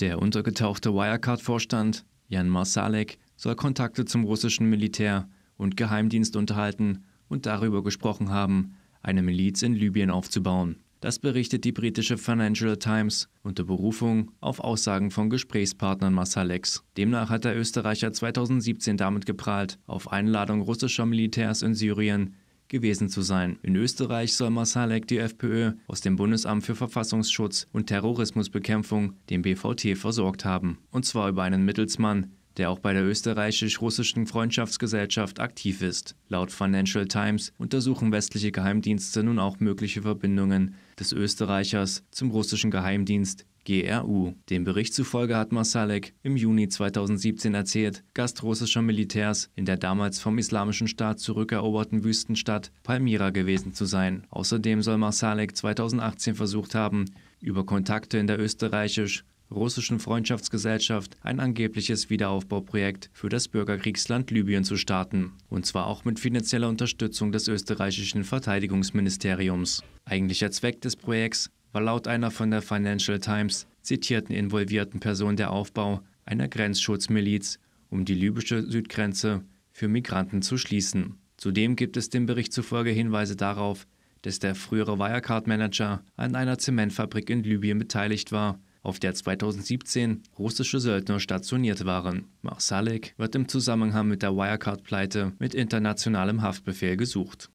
Der untergetauchte Wirecard-Vorstand Jan Marsalek soll Kontakte zum russischen Militär und Geheimdienst unterhalten und darüber gesprochen haben, eine Miliz in Libyen aufzubauen. Das berichtet die britische Financial Times unter Berufung auf Aussagen von Gesprächspartnern Masaleks. Demnach hat der Österreicher 2017 damit geprahlt, auf Einladung russischer Militärs in Syrien gewesen zu sein. In Österreich soll Masalek die FPÖ aus dem Bundesamt für Verfassungsschutz und Terrorismusbekämpfung, dem BVT, versorgt haben. Und zwar über einen Mittelsmann, der auch bei der österreichisch-russischen Freundschaftsgesellschaft aktiv ist. Laut Financial Times untersuchen westliche Geheimdienste nun auch mögliche Verbindungen des Österreichers zum russischen Geheimdienst GRU. Dem Bericht zufolge hat Masalek im Juni 2017 erzählt, Gast russischer Militärs in der damals vom Islamischen Staat zurückeroberten Wüstenstadt Palmyra gewesen zu sein. Außerdem soll Masalek 2018 versucht haben, über Kontakte in der österreichisch russischen Freundschaftsgesellschaft ein angebliches Wiederaufbauprojekt für das Bürgerkriegsland Libyen zu starten, und zwar auch mit finanzieller Unterstützung des österreichischen Verteidigungsministeriums. Eigentlicher Zweck des Projekts war laut einer von der Financial Times zitierten involvierten Person der Aufbau einer Grenzschutzmiliz, um die libysche Südgrenze für Migranten zu schließen. Zudem gibt es dem Bericht zufolge Hinweise darauf, dass der frühere Wirecard-Manager an einer Zementfabrik in Libyen beteiligt war, auf der 2017 russische Söldner stationiert waren. Marsalek wird im Zusammenhang mit der Wirecard-Pleite mit internationalem Haftbefehl gesucht